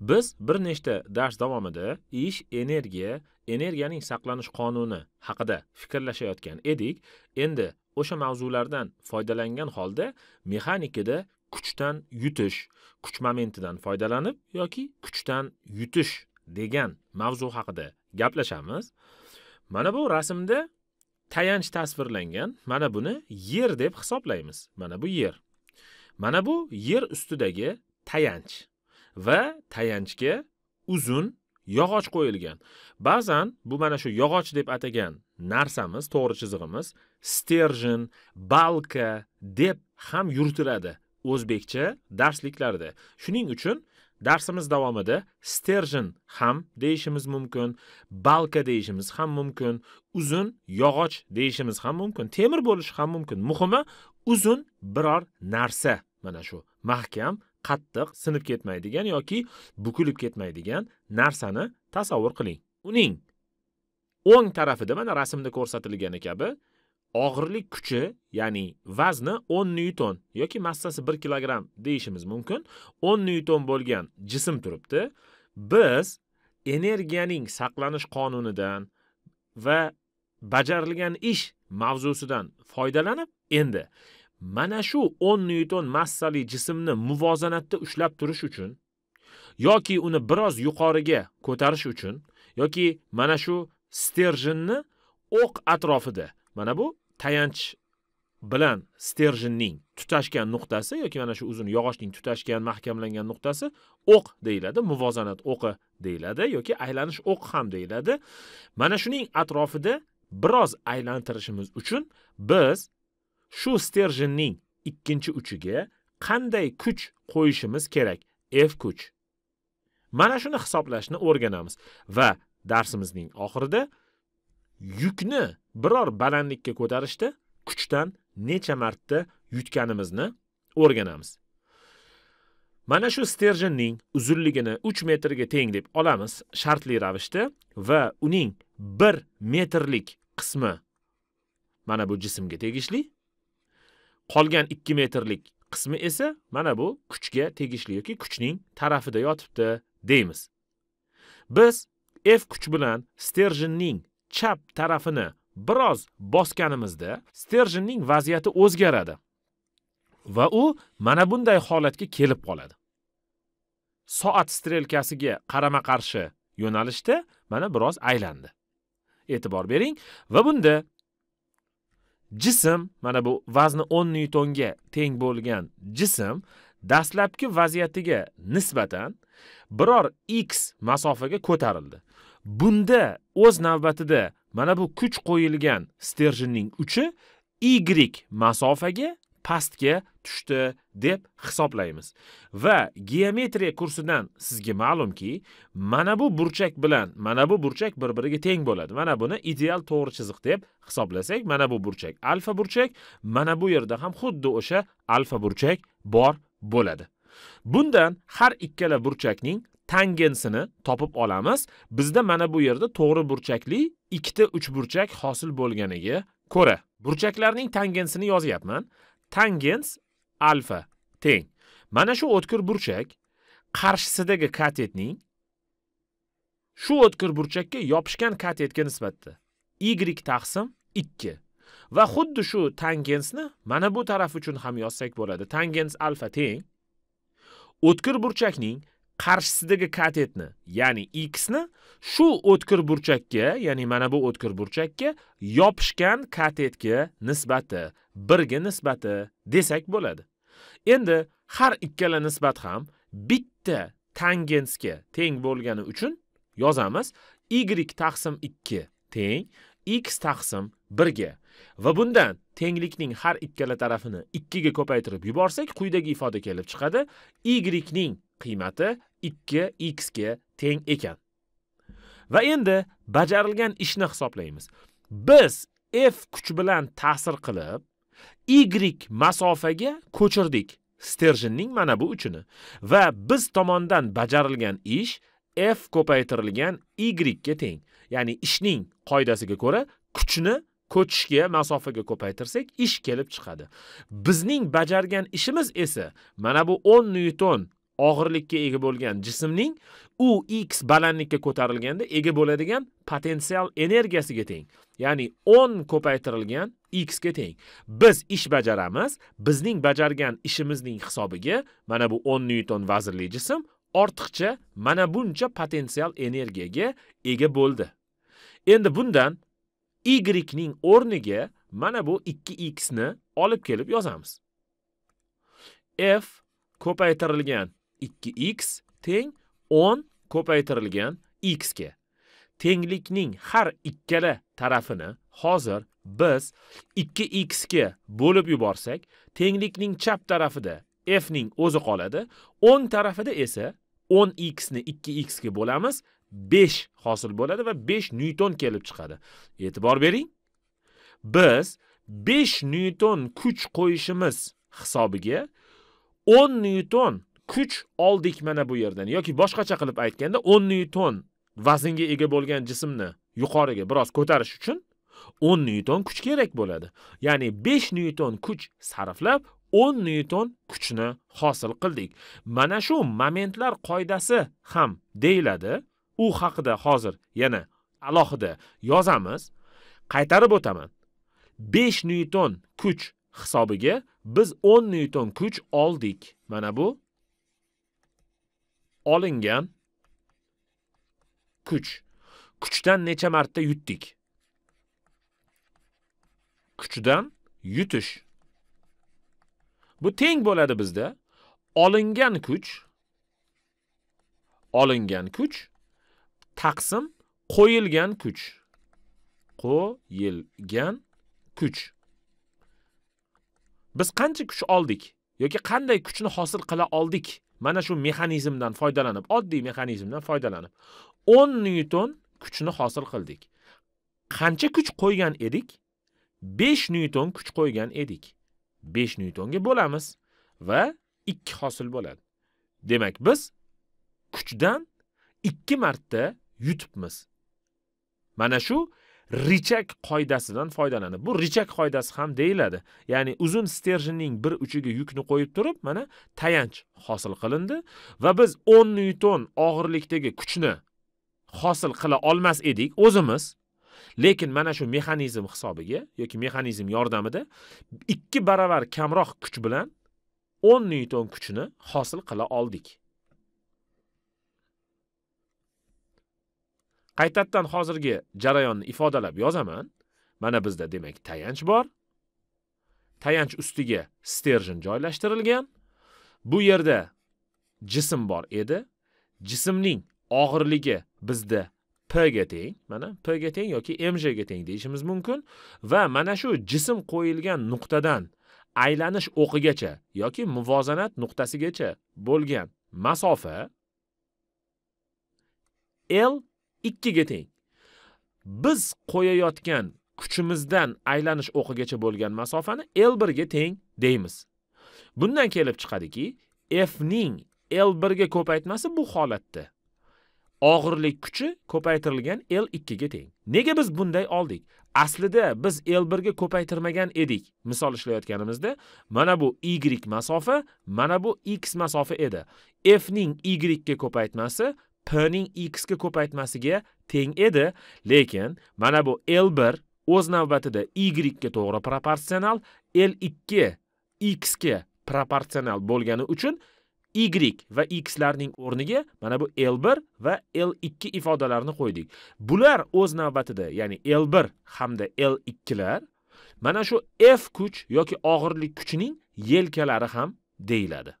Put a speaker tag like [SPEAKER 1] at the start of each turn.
[SPEAKER 1] Biz bir nechta dars davomida ish energiya, energiyaning saqlanish qonuni haqida fikrlashayotgan edik. Endi o'sha mavzulardan foydalangan holda mexanikada kuchdan yutish, kuch momentidan foydalanib yoki kuchdan yutish degan mavzu haqida gaplashamiz. Mana bu rasmda tayanch tasvirlangan. Mana buni yer deb hisoblaymiz. Mana bu yer. Mana bu yer ustidagi tayanch. va tayanchga uzun yog'och qo'yilgan. Ba'zan bu mana shu yog'och deb atagan narsamiz, to'g'ri chizig'imiz sterjin, balka deb ham yuritiladi o'zbekcha darsliklarda. Shuning uchun darsimiz davomida sterjin ham deyishimiz mumkin, balka deyishimiz ham mumkin, uzun yog'och deyishimiz ham mumkin, temir bo'lishi ham mumkin. Muhimi uzun biror narsa, mana shu mahkam qattiq sinib ketmaydigan yoki bukilib ketmaydigan narsani tasavvur qiling uning o'ng tarafida mana rasmda ko'rsatilgani kabi og'irlik kuchi ya'ni vazni 10 nyuton yoki massasi 1 kilogramm deyishimiz mumkin 10 nyuton bo'lgan jism turibdi biz energiyaning saqlanish qonunidan va bajarilgan ish mavzusidan foydalanib endi mana shu 10 nyuton massali jismni muvozanatda ushlab turish uchun yoki uni biroz yuqoriga ko'tarish uchun yoki mana shu sterjinni o'q atrofida mana bu tayanch bilan sterjinning tutashgan nuqtasi yoki mana shu uzun yog'ochning tutashgan mahkamlangan nuqtasi o'q deyiladi muvozanat o'qi deyiladi yoki aylanish o'q ham deyiladi mana shuning atrofida biroz aylantirishimiz uchun biz shu sterjinning ikkinchi uchiga qanday kuch qo'yishimiz kerak f kuch mana shuni hisoblashni o'rganamiz va darsimizning oxirida yukni biror balandlikka ko'tarishda kuchdan necha marta yutganimizni o'rganamiz mana shu sterjinning uzunligini 3 metrga teng deb olamiz shartli ravishda va uning 1 metrlik qismi mana bu jismga tegishli qolgan 2 metrlik qismi esa mana bu kuchga tegishli yoki kuchning tarafida yotibdi deymiz. Biz F kuch bilan sterjinning chap tarafini biroz bosganimizda sterjinning vaziyati o'zgaradi va u mana bunday holatga kelib qoladi. Soat strelkasiga qarama-qarshi yo'nalishda mana biroz aylandi. E'tibor bering va bunda jism mana bu vazni 10 newtonga teng bo'lgan jism dastlabki vaziyatiga nisbatan biror x masofaga ko'tarildi. Bunda o'z navbatida mana bu kuch qo'yilgan sterjinning uchi y masofaga pastga tushdi deb hisoblaymiz va geometriya kursidan sizga ma'lumki mana bu burchak bilan mana bu burchak bir biriga teng bo'ladi mana buni ideal to'g'ri chiziq deb hisoblasak mana bu burchak alfa burchak mana bu yerda ham xuddi o'sha alfa burchak bor bo'ladi bundan har ikkala burchakning tangensini topib olamiz bizda mana bu yerda to'g'ri burchakli ikkita uchburchak hosil bo'lganiga ko'ra burchaklarning tangensini yozyapman tangens alfa teng. Mana shu o'tkir burchak qarshisidagi katetning shu o'tkir burchakka yopishgan katetga nisbatda y taqsim 2 va xuddi shu tangensni mana bu taraf uchun ham yozsak bo'ladi. Tangens alfa teng o'tkir burchakning qarshisidagi katetni, ya'ni x ni shu o'tkir burchakka, ya'ni mana bu o'tkir burchakka yopishgan katetga nisbati, birga nisbati desak bo'ladi. Endi har ikkala nisbat ham bitta tangensga teng bo'lgani uchun yozamiz y taqsim 2 teng x taqsim 1 ga va bundan tenglikning har ikkala tarafini 2 ga ko'paytirib yuborsak, quyidagi ifoda kelib chiqadi. y ning qiymati 2x ga teng ekan. Va endi bajarilgan ishni hisoblaymiz. Biz f kuch bilan ta'sir qilib y masofaga ko'chirdik sterjinning mana bu uchini va biz tomonidan bajarilgan ish f ko'paytirilgan y ga teng. Ya'ni ishning qoidasiga ko'ra kuchni ko'chishga masofaga ko'paytirsak ish kelib chiqadi. Bizning bajargan ishimiz esa mana bu 10 newton og'irlikka ega bo'lgan jismning u x balandlikka ko'tarilganda ega bo'ladigan potensial energiyasiga teng ya'ni 10 ko'paytirilgan x ga teng biz ish bajaramiz bizning bajargan ishimizning hisobiga mana bu 10 nyuton vazirli jism ortiqcha mana buncha potensial energiyaga ega bo'ldi endi bundan y ning o'rniga mana bu 2x ni olib kelib yozamiz f ko'paytirilgan 2x teng 10 ko'paytirilgan x ga. Tenglikning har ikkala tarafini hozir biz 2x ga bo'lib yuborsak, tenglikning chap tarafida f ning o'zi qoladi, o'ng tarafida esa 10x ni 2x ga bo'lamiz, 5 hosil bo'ladi va 5 newton kelib chiqadi. E'tibor bering. Biz 5 newton kuch qo'yishimiz hisobiga 10 newton kuch oldik mana bu yerdan yoki boshqacha qilib aytganda 10 nyuton vaznga ega bo'lgan jismni yuqoriga biroz ko'tarish uchun 10 nyuton kuch kerak bo'ladi. Ya'ni 5 nyuton kuch sarflab 10 nyuton kuchni hosil qildik. Mana shu momentlar qoidasi ham deyiladi. U haqida hozir yana alohida yozamiz. Qaytarib o'taman. 5 nyuton kuch hisobiga biz 10 nyuton kuch oldik. Mana bu olingan kuch kuchdan necha marta yutdik kuchdan yutish bu teng bo'ladi bizda olingan kuch olingan kuch taqsim qo'yilgan kuch qo'yilgan kuch biz qancha kuch oldik yoki qanday kuchni hosil qila oldik mana shu mexanizmdan foydalanib oddiy mexanizmdan foydalanib 10 nyuton kuchni hosil qildik qancha kuch qo'ygan edik 5 nyuton kuch qo'ygan edik 5 nyutonga bo'lamiz va 2 hosil bo'ladi demak biz kuchdan 2 marta yutibmiz mana shu richak qoidasidan foydalanib bu richak qoidasi ham deyiladi ya'ni uzun sterjinning bir uchiga yukni qo'yib turib mana tayanch hosil qilindi va biz 10 nyuton og'irlikdagi kuchni hosil qila olmas edik o'zimiz lekin mana shu mexanizm hisobiga yoki mexanizm yordamida ikki baravar kamroq kuch bilan 10 nyuton kuchni hosil qila oldik qaytadan hozirgi jarayonni ifodalab yozaman mana bizda demak tayanch bor tayanch ustiga sterjin joylashtirilgan bu yerda jism bor edi jismning og'irligi bizda p ga teng mana p ga teng yoki mj ga teng deyishimiz mumkin va mana shu jism qo'yilgan nuqtadan aylanish o'qigacha yoki muvozanat nuqtasigacha bo'lgan masofa l 2 ga teng. Biz qo'yayotgan kuchimizdan aylanish o'qigacha bo'lgan masofani L1 ga teng deymiz. Bundan kelib chiqadiki, F ning L1 ga ko'paytmasi bu holatda og'irlik kuchi ko'paytirilgan L2 ga teng. Nega biz bunday oldik? Aslida biz L1 ga ko'paytirmagan edik. Misol ishlayotganimizda mana bu y masofa, mana bu x masofa edi. F ning y ga ko'paytmasi p ning x ga ko'paytmasiga teng edi lekin mana bu l1 o'z navbatida y ga to'g'ri proporsional l2 x ga proporsional bo'lgani uchun y va x larning o'rniga mana bu l1 va l2 ifodalarini qo'ydik bular o'z navbatida ya'ni l1 hamda l2 lar mana shu f kuch yoki og'irlik kuchining yelkalari ham deyiladi